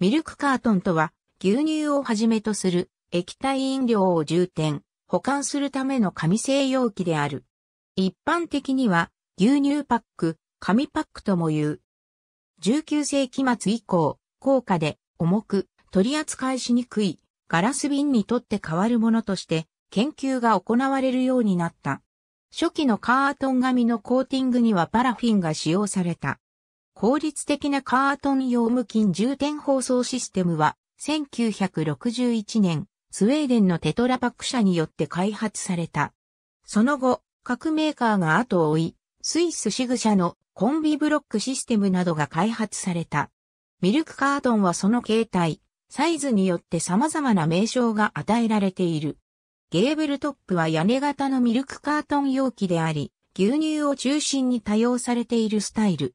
ミルクカートンとは、牛乳をはじめとする液体飲料を充填、保管するための紙製容器である。一般的には、牛乳パック、紙パックとも言う。19世紀末以降、高価で重く取り扱いしにくいガラス瓶にとって変わるものとして研究が行われるようになった。初期のカートン紙のコーティングにはパラフィンが使用された。効率的なカートン用無菌充填包装システムは、1961年、スウェーデンのテトラパック社によって開発された。その後、各メーカーが後を追い、スイスシグ社のコンビブロックシステムなどが開発された。ミルクカートンはその形態、サイズによって様々な名称が与えられている。ゲーブルトップは屋根型のミルクカートン容器であり、牛乳を中心に多用されているスタイル。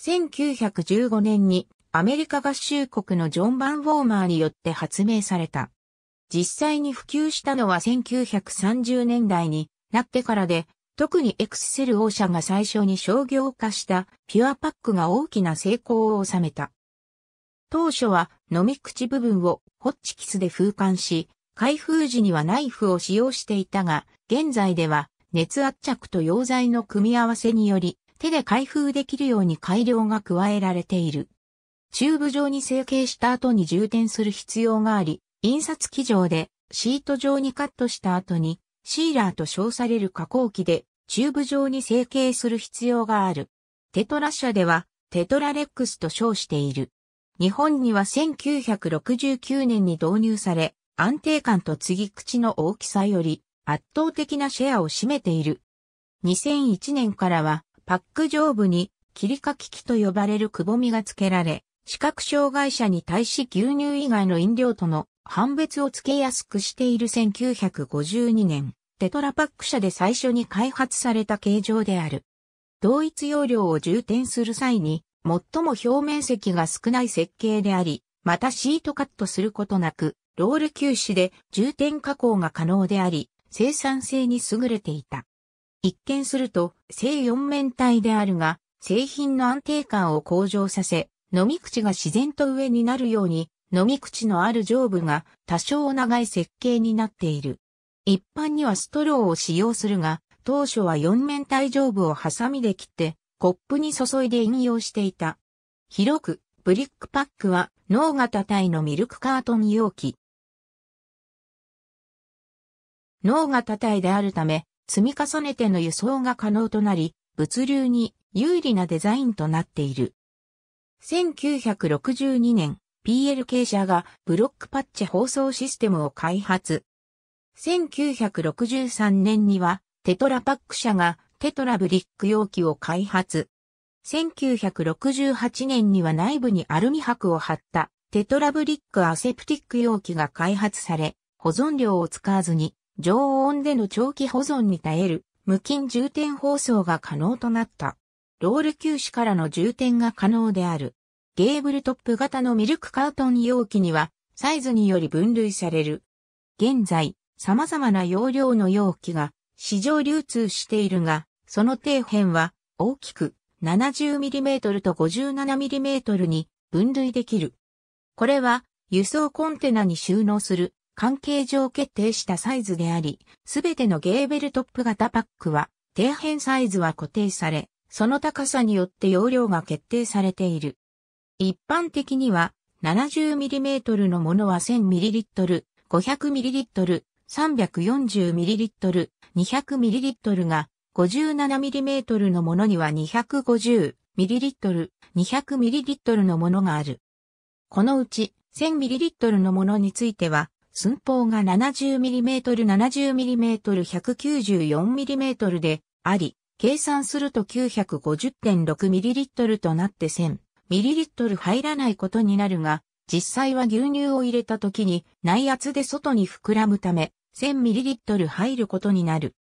1915年にアメリカ合衆国のジョン・バン・ウォーマーによって発明された。実際に普及したのは1930年代になってからで、特にエクセル王者社が最初に商業化したピュアパックが大きな成功を収めた。当初は飲み口部分をホッチキスで風管し、開封時にはナイフを使用していたが、現在では熱圧着と溶剤の組み合わせにより手で開封できるように改良が加えられている。チューブ状に成形した後に充填する必要があり、印刷機上でシート状にカットした後にシーラーと称される加工機でチューブ状に成形する必要がある。テトラ社ではテトラレックスと称している。日本には1969年に導入され、安定感と継ぎ口の大きさより圧倒的なシェアを占めている。2001年からはパック上部に、切りかき器と呼ばれるくぼみが付けられ、視覚障害者に対し牛乳以外の飲料との判別をつけやすくしている1952年、テトラパック社で最初に開発された形状である。同一容量を充填する際に、最も表面積が少ない設計であり、またシートカットすることなく、ロール休止で充填加工が可能であり、生産性に優れていた。一見すると正四面体であるが、製品の安定感を向上させ、飲み口が自然と上になるように、飲み口のある上部が多少長い設計になっている。一般にはストローを使用するが、当初は四面体上部をハサミで切って、コップに注いで飲用していた。広く、ブリックパックは、脳型体のミルクカートン容器。脳型体であるため、積み重ねての輸送が可能となり、物流に有利なデザインとなっている。1962年、PLK 社がブロックパッチ放送システムを開発。1963年にはテトラパック社がテトラブリック容器を開発。1968年には内部にアルミ箔を貼ったテトラブリックアセプティック容器が開発され、保存料を使わずに常温での長期保存に耐える無菌充填包装が可能となった。ロール休止からの充填が可能である。ゲーブルトップ型のミルクカートン容器にはサイズにより分類される。現在、様々な容量の容器が市場流通しているが、その底辺は大きく 70mm と 57mm に分類できる。これは輸送コンテナに収納する関係上決定したサイズであり、すべてのゲーベルトップ型パックは、底辺サイズは固定され、その高さによって容量が決定されている。一般的には、70mm のものは 1000ml、500ml、340ml、200ml が、57mm のものには 250ml、200ml のものがある。このうち 1000ml のものについては、寸法が 70mm70mm194mm であり、計算すると 950.6ml となって 1000ml 入らないことになるが、実際は牛乳を入れた時に内圧で外に膨らむため 1000ml 入ることになる。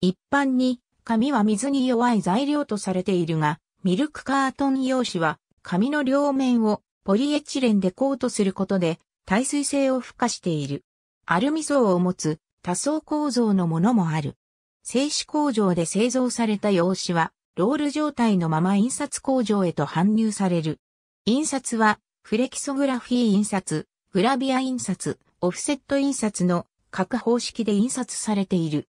一般に紙は水に弱い材料とされているが、ミルクカートン用紙は紙の両面をポリエチレンでコートすることで耐水性を付加している。アルミ層を持つ多層構造のものもある。製紙工場で製造された用紙は、ロール状態のまま印刷工場へと搬入される。印刷は、フレキソグラフィー印刷、グラビア印刷、オフセット印刷の各方式で印刷されている。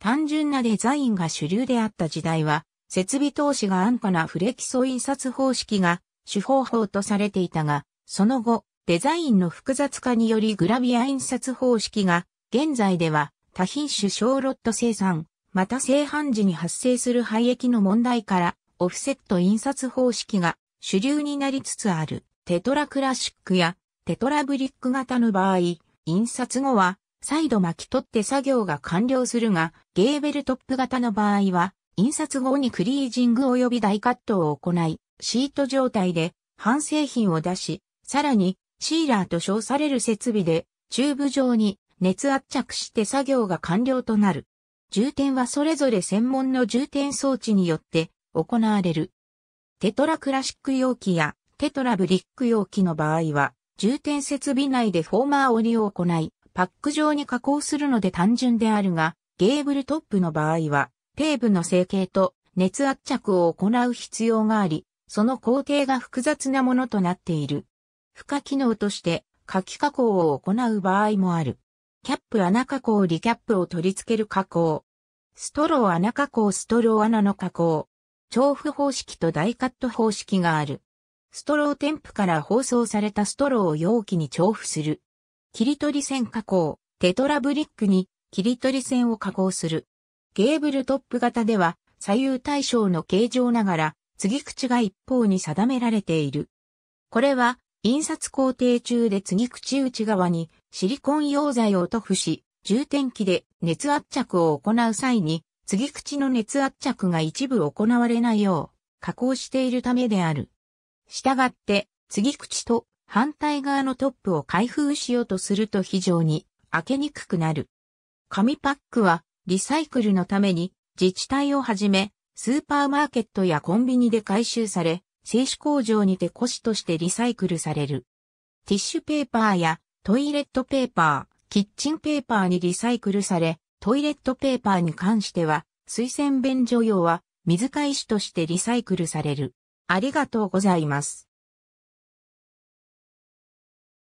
単純なデザインが主流であった時代は、設備投資が安価なフレキソ印刷方式が主方法とされていたが、その後、デザインの複雑化によりグラビア印刷方式が、現在では多品種小ロット生産、また製版時に発生する廃液の問題から、オフセット印刷方式が主流になりつつある、テトラクラシックやテトラブリック型の場合、印刷後は再度巻き取って作業が完了するが、ゲーベルトップ型の場合は、印刷後にクリージング及び大カットを行い、シート状態で半製品を出し、さらにシーラーと称される設備で、チューブ状に熱圧着して作業が完了となる。充填はそれぞれ専門の充填装置によって行われる。テトラクラシック容器やテトラブリック容器の場合は、充填設備内でフォーマー折りを行い、パック状に加工するので単純であるが、ゲーブルトップの場合は、底部の成形と熱圧着を行う必要があり、その工程が複雑なものとなっている。付加機能として書き加工を行う場合もある。キャップ穴加工リキャップを取り付ける加工。ストロー穴加工ストロー穴の加工。調布方式と大カット方式がある。ストロー添付から包装されたストローを容器に調布する。切り取り線加工。テトラブリックに切り取り線を加工する。ゲーブルトップ型では左右対称の形状ながら、継ぎ口が一方に定められている。これは印刷工程中で次口内側にシリコン溶剤を塗布し、充填器で熱圧着を行う際に、次口の熱圧着が一部行われないよう加工しているためである。したがって、次口と反対側のトップを開封しようとすると非常に開けにくくなる。紙パックはリサイクルのために自治体をはじめスーパーマーケットやコンビニで回収され、製紙工場にて古紙としてリサイクルされる。ティッシュペーパーやトイレットペーパー、キッチンペーパーにリサイクルされ、トイレットペーパーに関しては、水洗便所用は水返しとしてリサイクルされる。ありがとうございます。